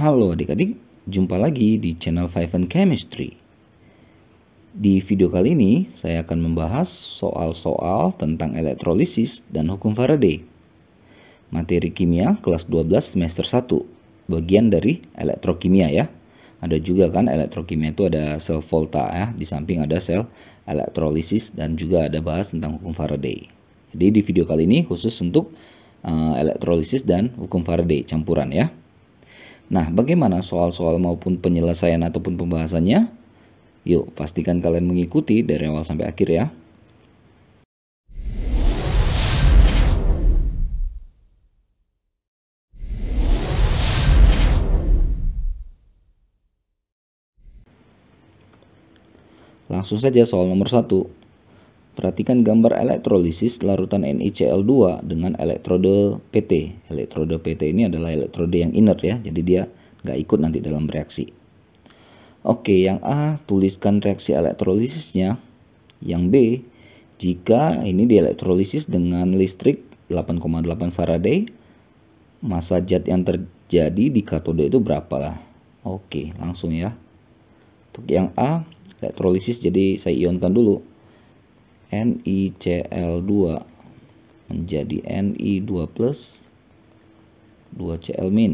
Halo adik-adik, jumpa lagi di channel Five and Chemistry. Di video kali ini, saya akan membahas soal-soal tentang elektrolisis dan hukum Faraday. Materi kimia kelas 12 semester 1, bagian dari elektrokimia ya. Ada juga kan elektrokimia itu ada sel volta ya, di samping ada sel elektrolisis dan juga ada bahas tentang hukum Faraday. Jadi di video kali ini khusus untuk uh, elektrolisis dan hukum Faraday campuran ya. Nah, bagaimana soal-soal maupun penyelesaian ataupun pembahasannya? Yuk, pastikan kalian mengikuti dari awal sampai akhir ya. Langsung saja soal nomor 1. Perhatikan gambar elektrolisis larutan NiCl2 dengan elektrode PT. Elektrode PT ini adalah elektrode yang inert ya, jadi dia nggak ikut nanti dalam reaksi. Oke, yang A tuliskan reaksi elektrolisisnya. Yang B, jika ini dielektrolisis dengan listrik 8,8 Faraday, massa zat yang terjadi di katode itu berapa Oke, langsung ya. Untuk yang A, elektrolisis jadi saya ionkan dulu NiCl2 menjadi Ni2 2Cl min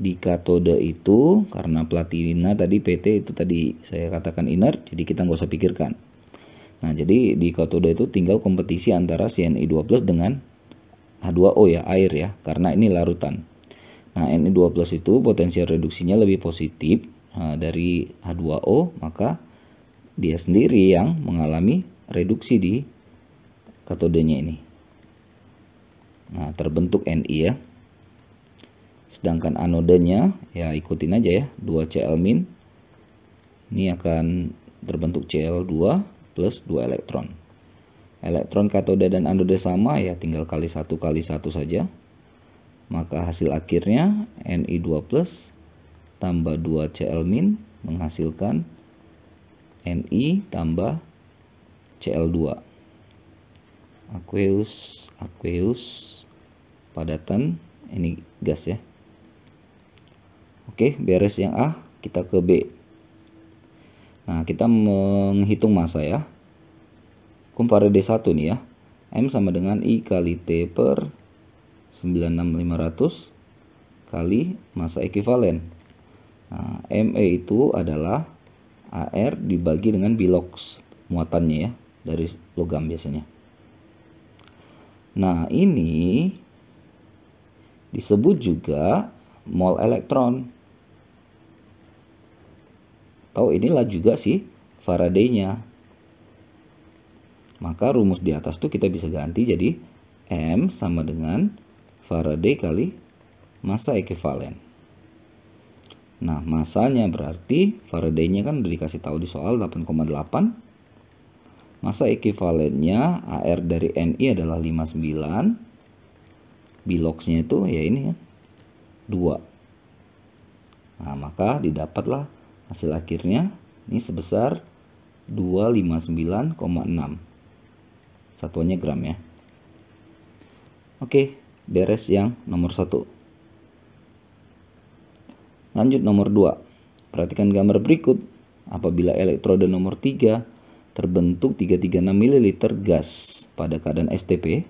di katode itu karena platina tadi PT itu tadi saya katakan inert jadi kita nggak usah pikirkan nah jadi di katode itu tinggal kompetisi antara CnI2+ dengan H2O ya air ya karena ini larutan nah Ni2+ itu potensial reduksinya lebih positif nah, dari H2O maka dia sendiri yang mengalami reduksi di katodenya ini. Nah, terbentuk NI ya. Sedangkan anodanya ya ikutin aja ya, 2Cl min. Ini akan terbentuk Cl2 plus 2 elektron. Elektron katoda dan anode sama ya tinggal kali satu kali satu saja. Maka hasil akhirnya Ni2 plus tambah 2Cl min menghasilkan NI tambah Cl2 aqueous aqueous padatan ini gas ya Oke beres yang A kita ke B Nah kita menghitung massa ya Kumpare D1 nih ya M sama dengan I kali T per 96500 kali massa ekuivalen nah, ME itu adalah AR dibagi dengan bilox muatannya ya dari logam biasanya. Nah, ini disebut juga mol elektron. Tahu inilah juga sih Faraday-nya. Maka rumus di atas tuh kita bisa ganti jadi M sama dengan Faraday kali massa ekivalen. Nah, masanya berarti Faraday-nya kan udah dikasih tahu di soal 8,8. Masa ekivalennya AR dari NI adalah 59. Biloxnya itu ya ini ya, 2. Nah, maka didapatlah hasil akhirnya ini sebesar 259,6. Satuannya gram ya. Oke, beres yang nomor 1. Lanjut nomor 2. Perhatikan gambar berikut. Apabila elektroda nomor 3 terbentuk 336 ml gas pada keadaan STP,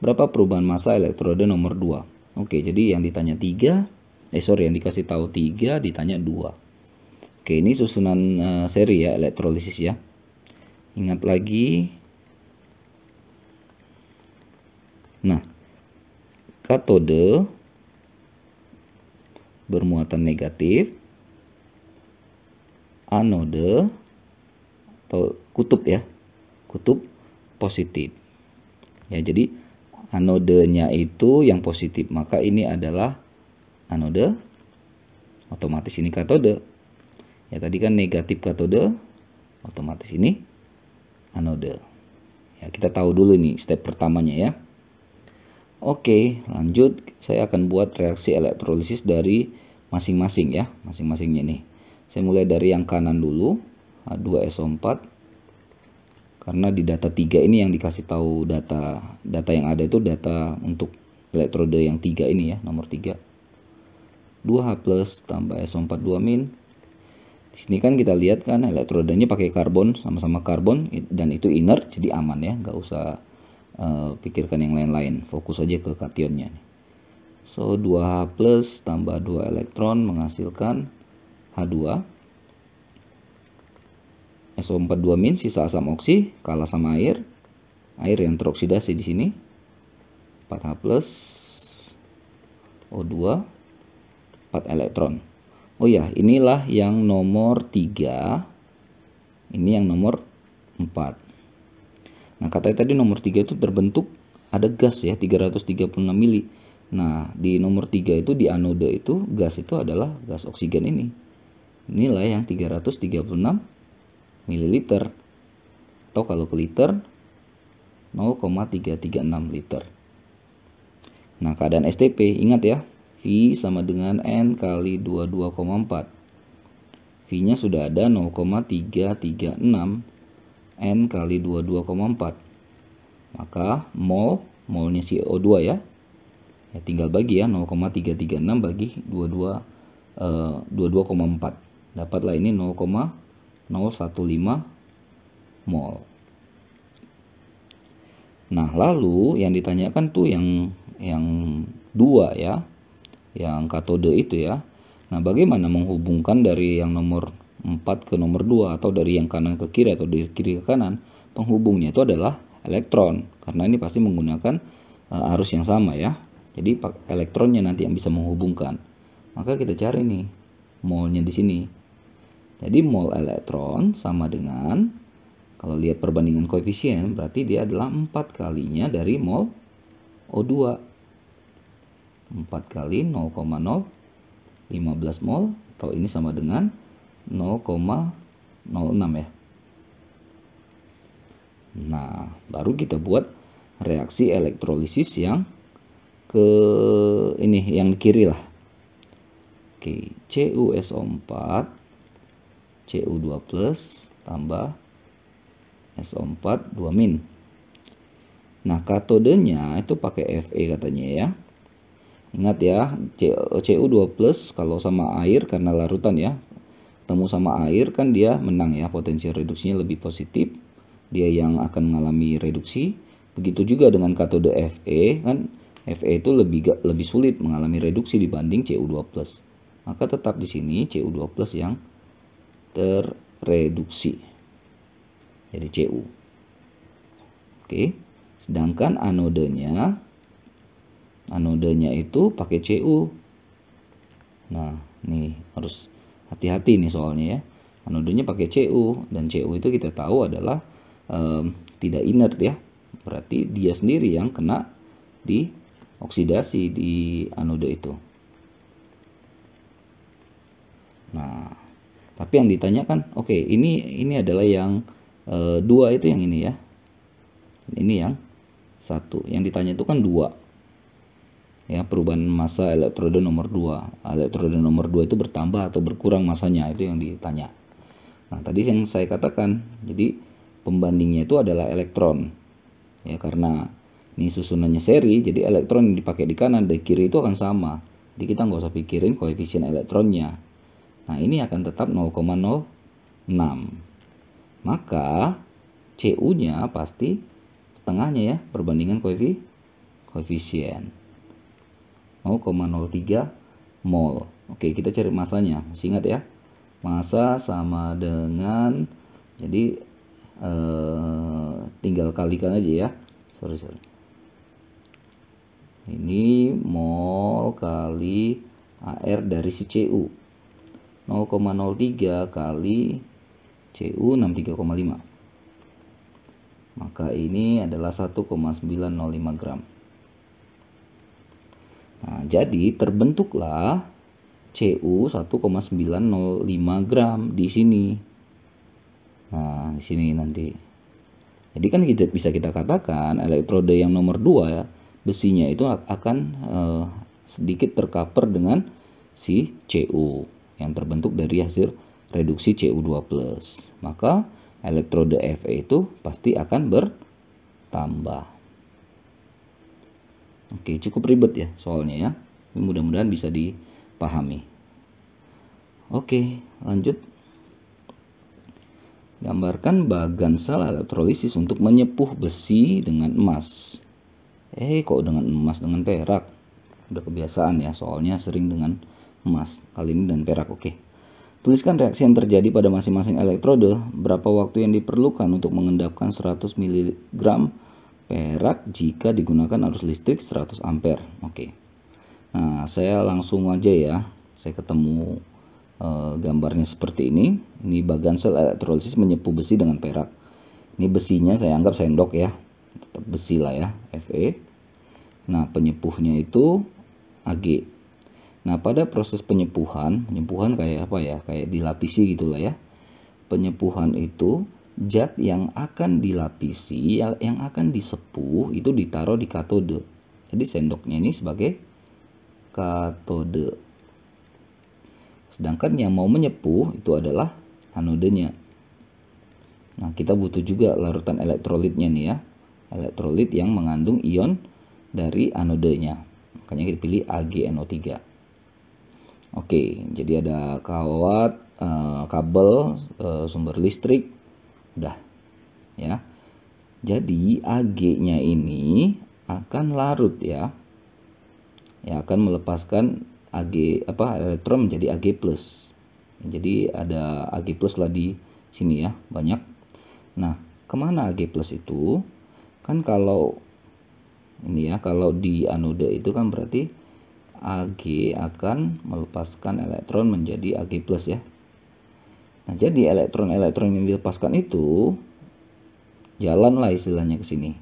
berapa perubahan massa elektroda nomor 2? Oke, jadi yang ditanya 3, eh sorry, yang dikasih tahu 3, ditanya 2. Oke, ini susunan eh, seri ya, elektrolisis ya. Ingat lagi. Nah, katode bermuatan negatif anode atau kutub ya kutub positif ya jadi anodenya itu yang positif maka ini adalah anode otomatis ini katode ya tadi kan negatif katode otomatis ini anode ya kita tahu dulu nih step pertamanya ya Oke, lanjut saya akan buat reaksi elektrolisis dari masing-masing ya, masing-masingnya nih. Saya mulai dari yang kanan dulu, H2SO4. Karena di data 3 ini yang dikasih tahu data data yang ada itu data untuk elektrode yang 3 ini ya, nomor 3. 2H+ plus tambah SO4 2 min. Di sini kan kita lihat kan elektrodanya pakai karbon sama-sama karbon dan itu inert jadi aman ya, nggak usah Eh, pikirkan yang lain-lain fokus aja ke kationnya so 2H plus tambah 2 elektron menghasilkan H2 SO42 min sisa asam oksi kalah sama air air yang teroksidasi di sini 4H plus O2 4 elektron Oh ya inilah yang nomor 3 ini yang nomor 4 Nah, katanya tadi nomor 3 itu terbentuk ada gas ya 336 mili. Nah, di nomor 3 itu di anode itu gas itu adalah gas oksigen ini. nilai yang 336 mililiter. Atau kalau ke liter 0,336 liter. Nah, keadaan STP ingat ya, V sama dengan N kali 22,4. V-nya sudah ada 0,336 N kali 22,4. Maka mol, molnya si O 2 ya. ya tinggal bagi ya 0,336 bagi 22 eh, 22,4. Dapatlah ini 0,015 mol. Nah, lalu yang ditanyakan tuh yang yang dua ya, yang katode itu ya. Nah, bagaimana menghubungkan dari yang nomor 4 ke nomor 2 atau dari yang kanan ke kiri atau dari kiri ke kanan, penghubungnya itu adalah elektron karena ini pasti menggunakan eh, arus yang sama ya. Jadi elektronnya nanti yang bisa menghubungkan. Maka kita cari nih molnya di sini. Jadi mol elektron sama dengan kalau lihat perbandingan koefisien berarti dia adalah 4 kalinya dari mol O2. 4 kali 0,0 15 mol atau ini sama dengan 0,06 ya nah baru kita buat reaksi elektrolisis yang ke ini yang di kiri lah Oke, CuSO4 Cu2 plus tambah SO4 2 min. Nah, katodenya itu pakai Fe katanya ya. Ingat ya, Cu2 plus kalau sama air karena larutan ya, ketemu sama air kan dia menang ya potensi reduksinya lebih positif dia yang akan mengalami reduksi begitu juga dengan katode Fe kan Fe itu lebih lebih sulit mengalami reduksi dibanding Cu2+. Maka tetap di sini Cu2+ yang terreduksi. Jadi Cu. Oke. Sedangkan anodenya anodenya itu pakai Cu. Nah, nih harus hati-hati nih soalnya ya anodanya pakai cu dan cu itu kita tahu adalah um, tidak inert ya berarti dia sendiri yang kena di oksidasi di anode itu nah tapi yang ditanyakan oke okay, ini ini adalah yang e, dua itu yang ini ya ini yang satu yang ditanya itu kan dua ya perubahan massa elektroda nomor 2 elektroda nomor 2 itu bertambah atau berkurang masanya itu yang ditanya nah tadi yang saya katakan jadi pembandingnya itu adalah elektron ya karena ini susunannya seri jadi elektron yang dipakai di kanan dan kiri itu akan sama jadi kita nggak usah pikirin koefisien elektronnya nah ini akan tetap 0,06 maka CU nya pasti setengahnya ya perbandingan koefisien 0,03 mol. Oke, kita cari masanya. Masih ingat ya? Masa sama dengan jadi eh, tinggal kalikan aja ya. Sorry, sorry. Ini mol kali AR dari si CU. 0,03 kali CU 63,5. Maka ini adalah 1,905 gram. Nah, jadi terbentuklah Cu 1,905 gram di sini. Nah, di sini nanti. Jadi kan kita bisa kita katakan elektrode yang nomor 2 besinya itu akan eh, sedikit terkaper dengan si Cu yang terbentuk dari hasil reduksi Cu2+. Maka elektrode Fe itu pasti akan bertambah. Oke, cukup ribet ya soalnya ya. Mudah-mudahan bisa dipahami. Oke, lanjut. Gambarkan bagan sel elektrolisis untuk menyepuh besi dengan emas. Eh, kok dengan emas dengan perak? Udah kebiasaan ya, soalnya sering dengan emas. Kali ini dan perak, oke. Tuliskan reaksi yang terjadi pada masing-masing elektrode, berapa waktu yang diperlukan untuk mengendapkan 100 mg perak jika digunakan arus listrik 100 ampere. Oke. Nah, saya langsung aja ya. Saya ketemu e, gambarnya seperti ini. Ini bagan sel elektrolisis menyepu besi dengan perak. Ini besinya saya anggap sendok ya. Tetap besi lah ya, Fe. Nah, penyepuhnya itu Ag. Nah, pada proses penyepuhan, penyepuhan kayak apa ya? Kayak dilapisi gitulah ya. Penyepuhan itu zat yang akan dilapisi yang akan disepuh itu ditaruh di katode jadi sendoknya ini sebagai katode sedangkan yang mau menyepuh itu adalah anodenya nah kita butuh juga larutan elektrolitnya nih ya elektrolit yang mengandung ion dari anodenya makanya kita pilih AgNO3 oke jadi ada kawat eh, kabel eh, sumber listrik Udah. Ya. Jadi Ag-nya ini akan larut ya. Ya akan melepaskan Ag apa elektron eh, menjadi Ag+. plus Jadi ada Ag+ lah di sini ya, banyak. Nah, kemana Ag+ plus itu? Kan kalau ini ya, kalau di anode itu kan berarti Ag akan melepaskan elektron menjadi Ag+ plus ya. Nah, jadi elektron-elektron yang dilepaskan itu jalanlah istilahnya ke sini.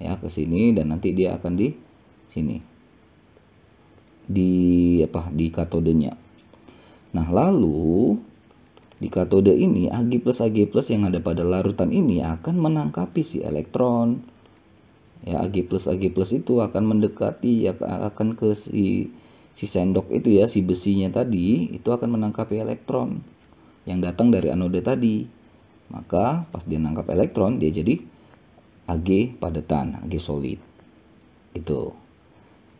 Ya, ke sini dan nanti dia akan di sini. Di apa? Di katodenya. Nah, lalu di katode ini Ag plus Ag plus yang ada pada larutan ini akan menangkap si elektron. Ya, Ag plus Ag plus itu akan mendekati ya, akan ke si si sendok itu ya, si besinya tadi itu akan menangkap elektron yang datang dari anode tadi. Maka pas dia nangkap elektron dia jadi Ag padatan, Ag solid. Itu.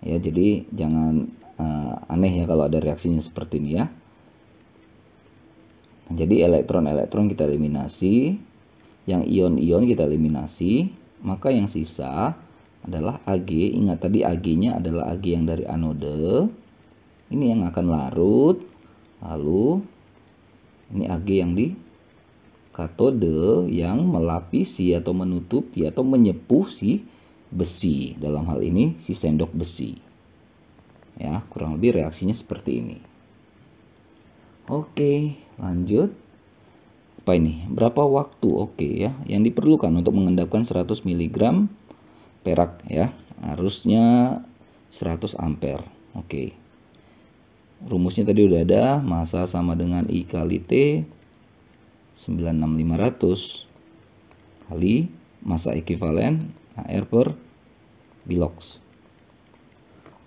Ya, jadi jangan uh, aneh ya kalau ada reaksinya seperti ini ya. Nah, jadi elektron-elektron kita eliminasi, yang ion-ion kita eliminasi, maka yang sisa adalah Ag. Ingat tadi Ag-nya adalah Ag yang dari anode. Ini yang akan larut, lalu ini Ag yang di katode yang melapisi atau menutupi atau menyepuh si besi. Dalam hal ini si sendok besi. Ya, kurang lebih reaksinya seperti ini. Oke, lanjut. Apa ini? Berapa waktu? Oke ya, yang diperlukan untuk mengendapkan 100 mg perak ya. Harusnya 100 ampere. Oke rumusnya tadi udah ada masa sama dengan I kali T 96500 kali masa ekivalen AR per bilox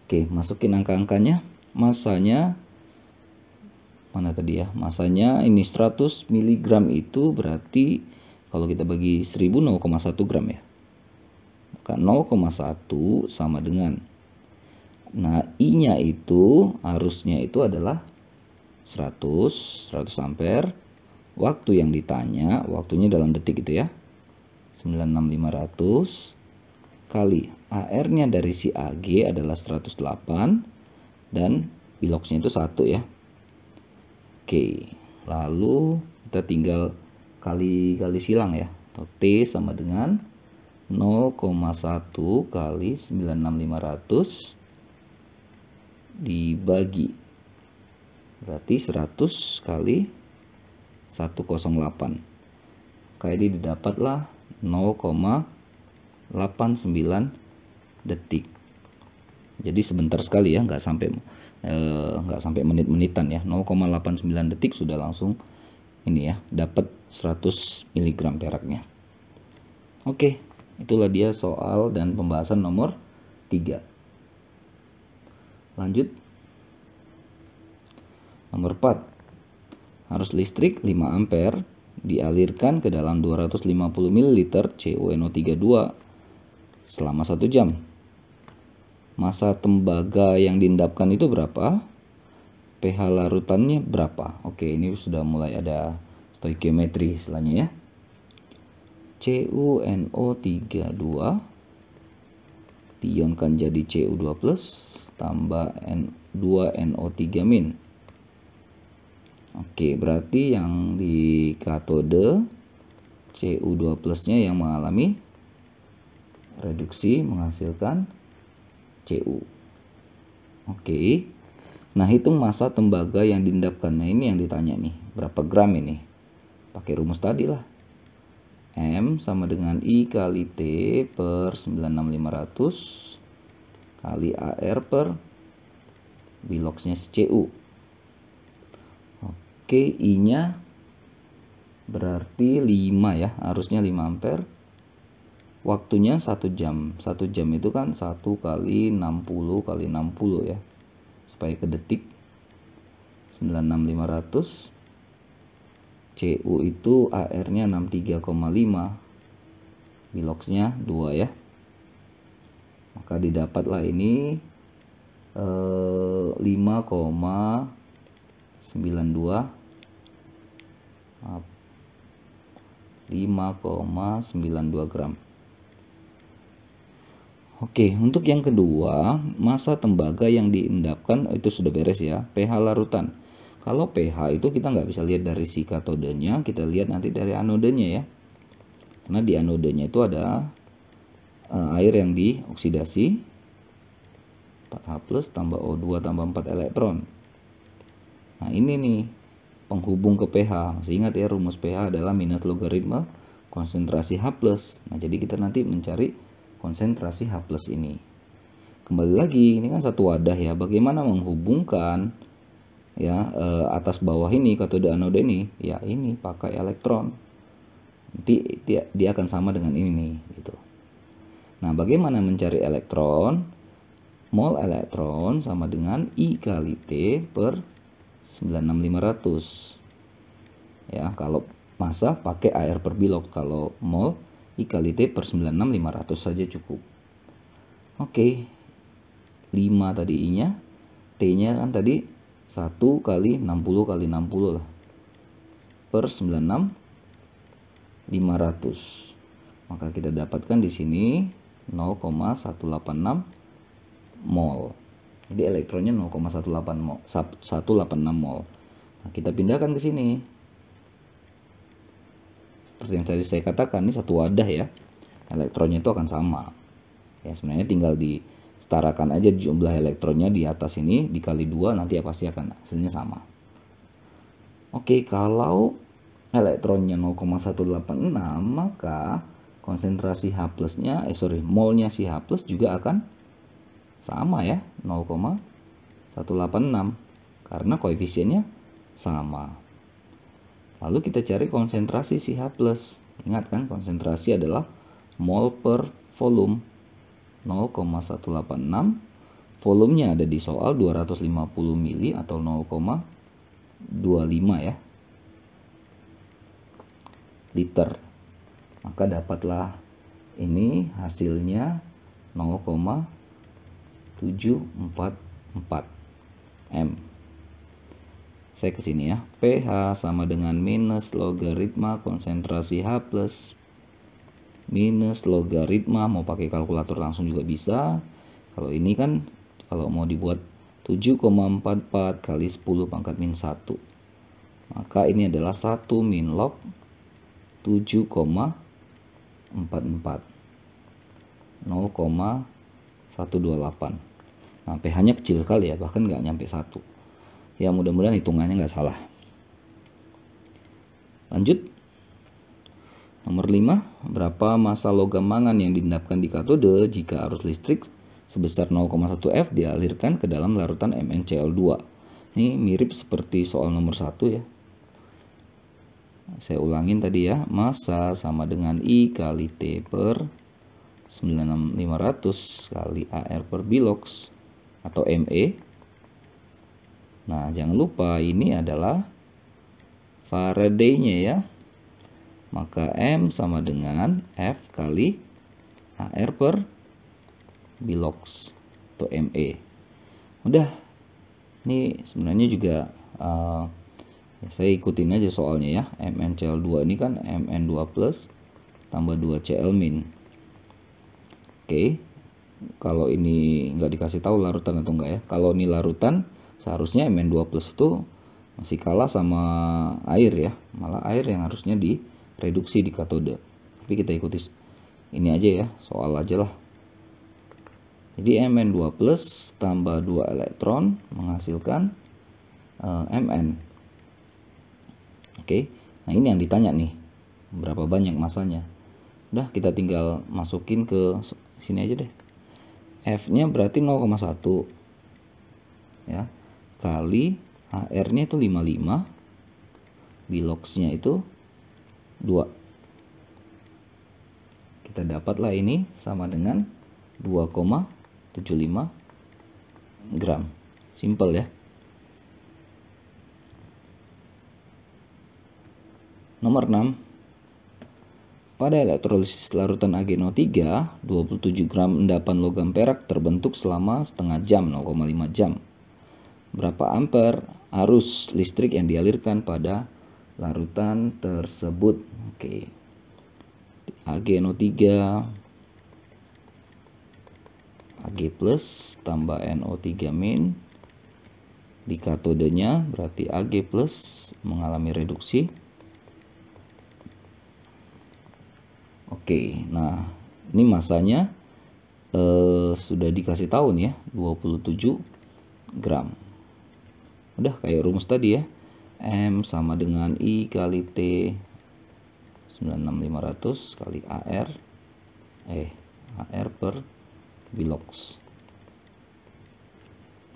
oke masukin angka-angkanya masanya mana tadi ya masanya ini 100 mg itu berarti kalau kita bagi 1000 0,1 gram ya maka 0,1 sama dengan Nah, I-nya itu arusnya itu adalah 100, 100 ampere. Waktu yang ditanya, waktunya dalam detik itu ya. 96500 kali AR-nya dari si AG adalah 108 dan biloksnya itu 1 ya. Oke, lalu kita tinggal kali-kali silang ya. Atau T sama dengan 0,1 kali 96500 dibagi berarti 100 kali 108 kaya ini didapatlah 0,89 detik jadi sebentar sekali ya nggak sampai eh, sampai menit-menitan ya 0,89 detik sudah langsung ini ya dapat 100 mg peraknya oke itulah dia soal dan pembahasan nomor 3 Lanjut. Nomor 4. Arus listrik 5 ampere dialirkan ke dalam 250 ml CuNO32 selama 1 jam. Masa tembaga yang diendapkan itu berapa? pH larutannya berapa? Oke, ini sudah mulai ada stoikiometri selanjutnya ya. CuNO32 dionkan jadi cu 2 tambah N2NO3 min. Oke, berarti yang di katode Cu2 plusnya yang mengalami reduksi menghasilkan Cu. Oke, nah hitung masa tembaga yang diendapkan. Nah ini yang ditanya nih, berapa gram ini? Pakai rumus tadi lah. M sama dengan I kali T per 96500 kali AR per biloxnya CU. Oke, I-nya berarti 5 ya, harusnya 5 ampere. Waktunya 1 jam. 1 jam itu kan 1 kali 60 kali 60 ya. Supaya ke detik. 96500 CU itu AR-nya 63,5. Biloxnya 2 ya maka didapatlah ini eh, 5,92 5,92 gram Oke, untuk yang kedua, masa tembaga yang diendapkan itu sudah beres ya, pH larutan. Kalau pH itu kita nggak bisa lihat dari si katodenya, kita lihat nanti dari anodenya ya. Karena di anodenya itu ada uh, air yang dioksidasi 4H plus tambah O2 tambah 4 elektron. Nah ini nih penghubung ke pH. Masih ingat ya rumus pH adalah minus logaritma konsentrasi H plus. Nah jadi kita nanti mencari konsentrasi H plus ini. Kembali lagi ini kan satu wadah ya. Bagaimana menghubungkan ya eh, atas bawah ini katode anode ini? Ya ini pakai elektron. Nanti dia akan sama dengan ini nih gitu. Nah, bagaimana mencari elektron? Mol elektron sama dengan I kali T per 96500. Ya, kalau massa pakai air per bilok. Kalau mol, I kali T per 96500 saja cukup. Oke, 5 tadi I-nya. T-nya kan tadi 1 kali 60 kali 60 lah. Per 96500. Maka kita dapatkan di sini 0,186 mol. Jadi elektronnya 0,186 mol. Nah, kita pindahkan ke sini. Seperti yang tadi saya katakan, ini satu wadah ya. Elektronnya itu akan sama. Ya, sebenarnya tinggal di setarakan aja jumlah elektronnya di atas ini dikali dua nanti ya pasti akan hasilnya sama. Oke, kalau elektronnya 0,186 maka konsentrasi H plusnya, eh sorry, molnya si H plus juga akan sama ya, 0,186 karena koefisiennya sama. Lalu kita cari konsentrasi si H plus. Ingat kan konsentrasi adalah mol per volume 0,186 volumenya ada di soal 250 mili atau 0,25 ya liter maka dapatlah ini hasilnya 0,744 M. Saya ke sini ya. pH sama dengan minus logaritma konsentrasi H plus minus logaritma mau pakai kalkulator langsung juga bisa. Kalau ini kan kalau mau dibuat 7,44 kali 10 pangkat min 1. Maka ini adalah 1 min log 7, 0,128 nah pH nya kecil kali ya bahkan nggak nyampe 1 ya mudah-mudahan hitungannya nggak salah lanjut nomor 5 berapa masa logam mangan yang diendapkan di katode jika arus listrik sebesar 0,1 F dialirkan ke dalam larutan MnCl2 ini mirip seperti soal nomor 1 ya saya ulangin tadi ya masa sama dengan i kali t per 9500 kali AR per bilox atau ME. Nah, jangan lupa ini adalah Faraday-nya ya. Maka M sama dengan F kali AR per bilox atau ME. Udah. Ini sebenarnya juga uh, ya, saya ikutin aja soalnya ya MnCl2 ini kan Mn2 plus tambah 2 Cl min oke kalau ini nggak dikasih tahu larutan atau enggak ya kalau ini larutan seharusnya Mn2 plus itu masih kalah sama air ya malah air yang harusnya direduksi di katode tapi kita ikuti ini aja ya soal aja lah jadi Mn2 plus tambah 2 elektron menghasilkan uh, eh, Mn oke nah ini yang ditanya nih berapa banyak masanya udah kita tinggal masukin ke sini aja deh F nya berarti 0,1 ya kali r nya itu 55 bilox nya itu 2 kita dapatlah ini sama dengan 2,75 gram simple ya Nomor 6, pada elektrolisis larutan AgNO3, 27 gram endapan logam perak terbentuk selama setengah jam 0,5 jam. Berapa ampere arus listrik yang dialirkan pada larutan tersebut? Oke. AgNO3 Ag plus tambah NO3 min di katodenya berarti Ag plus mengalami reduksi Oke, nah ini masanya eh, sudah dikasih tahu nih ya, 27 gram. Udah kayak rumus tadi ya. M sama dengan I kali T 96500 kali AR eh AR per bilox.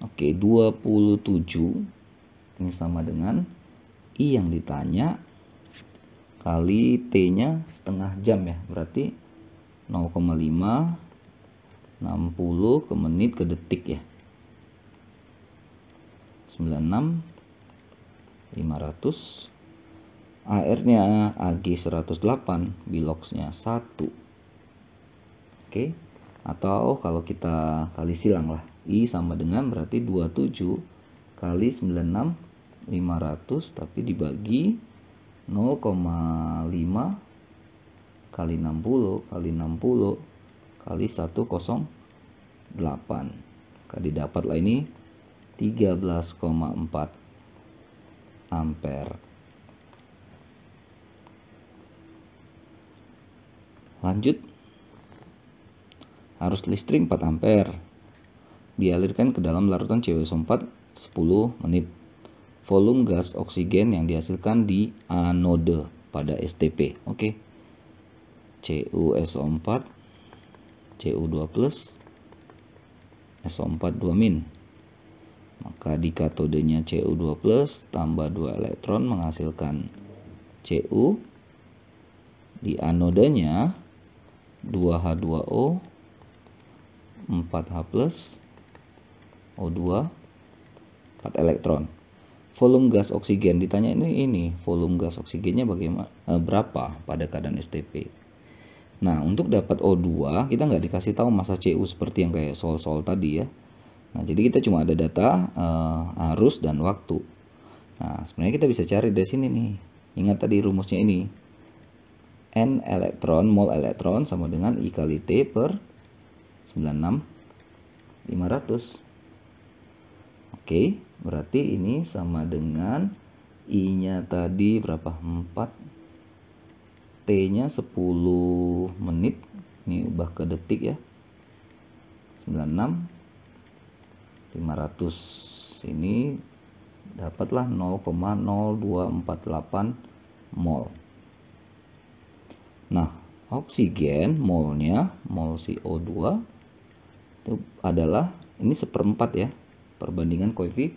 Oke, 27 ini sama dengan I yang ditanya kali T-nya setengah jam ya. Berarti 0,5 60 ke menit ke detik ya. 96 500 AR-nya AG 108, biloxnya 1. Oke. Atau kalau kita kali silang lah. I sama dengan berarti 27 kali 96 500 tapi dibagi 0,5 kali 60 kali 60 kali 108 kali didapatlah ini 13,4 ampere lanjut arus listrik 4 ampere dialirkan ke dalam larutan CWS4 10 menit volume gas oksigen yang dihasilkan di anode pada STP. Oke. Okay. CuSO4 Cu2+, SO4 2 min. Maka di katodenya Cu2+, tambah 2 elektron menghasilkan Cu. Di anodenya 2H2O, 4H+, O2, 4 elektron volume gas oksigen ditanya ini ini volume gas oksigennya bagaimana eh, berapa pada keadaan STP nah untuk dapat O2 kita nggak dikasih tahu masa CU seperti yang kayak soal soal tadi ya nah jadi kita cuma ada data uh, arus dan waktu nah sebenarnya kita bisa cari dari sini nih ingat tadi rumusnya ini N elektron mol elektron sama dengan I kali T per 96 500 oke okay. Berarti ini sama dengan I-nya tadi berapa? 4. T-nya 10 menit. Ini ubah ke detik ya. 96 500 ini dapatlah 0,0248 mol. Nah, oksigen molnya, mol CO2 itu adalah ini seperempat ya perbandingan koefisien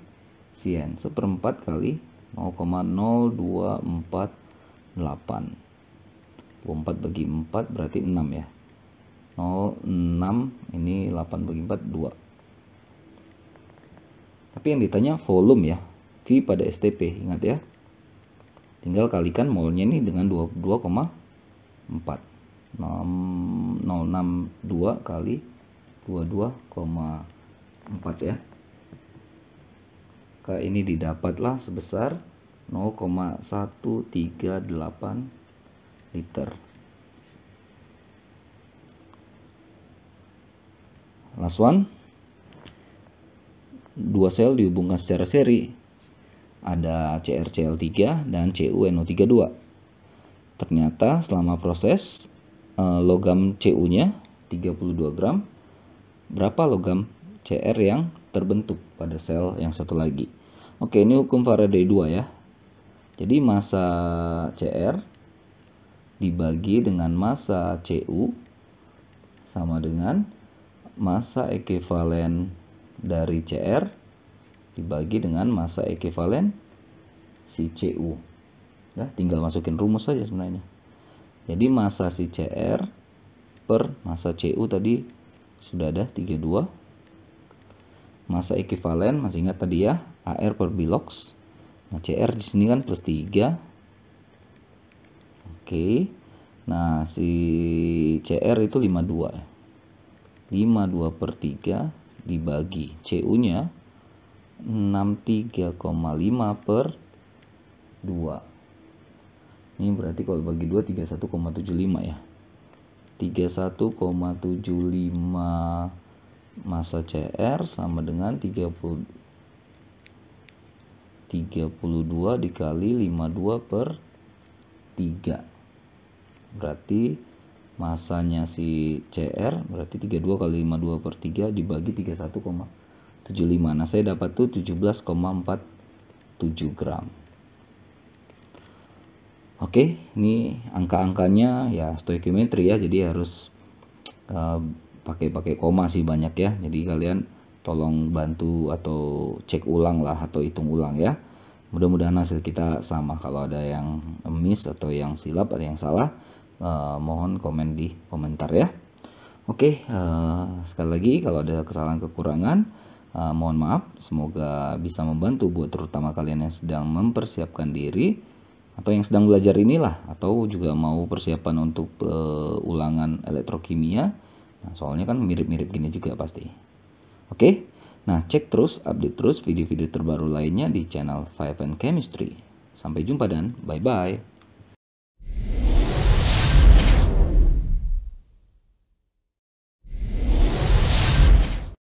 koefisien seperempat kali 0,0248 24 bagi 4 berarti 6 ya 06 ini 8 bagi 4 2 tapi yang ditanya volume ya V pada STP ingat ya tinggal kalikan molnya ini dengan 22,4 062 kali 22,4 ya maka ini didapatlah sebesar 0,138 liter. Last one. Dua sel dihubungkan secara seri. Ada CrCl3 dan CuNO32. Ternyata selama proses eh, logam Cu-nya 32 gram, berapa logam Cr yang terbentuk pada sel yang satu lagi. Oke, ini hukum Faraday 2 ya. Jadi masa CR dibagi dengan masa CU sama dengan masa ekivalen dari CR dibagi dengan masa ekivalen si CU. Ya, tinggal masukin rumus saja sebenarnya. Jadi masa si CR per masa CU tadi sudah ada 32 masa ekivalen masih ingat tadi ya AR per bilox nah CR di sini kan plus 3 oke nah si CR itu 52 52 ya. per 3 dibagi CU nya 63,5 per 2 ini berarti kalau bagi 2 31,75 ya 31,75 masa CR sama dengan 30 32 dikali 52 per 3 berarti masanya si CR berarti 32 kali 52 per 3 dibagi 31,75 nah saya dapat tuh 17,47 gram oke ini angka-angkanya ya stoichiometri ya jadi harus uh, pakai-pakai koma sih banyak ya. Jadi kalian tolong bantu atau cek ulang lah atau hitung ulang ya. Mudah-mudahan hasil kita sama. Kalau ada yang miss atau yang silap ada yang salah, eh, mohon komen di komentar ya. Oke, eh, sekali lagi kalau ada kesalahan kekurangan, eh, mohon maaf. Semoga bisa membantu buat terutama kalian yang sedang mempersiapkan diri atau yang sedang belajar inilah atau juga mau persiapan untuk uh, ulangan elektrokimia Nah, soalnya kan mirip-mirip gini juga pasti. Oke, nah cek terus, update terus video-video terbaru lainnya di channel five and Chemistry. Sampai jumpa dan bye-bye.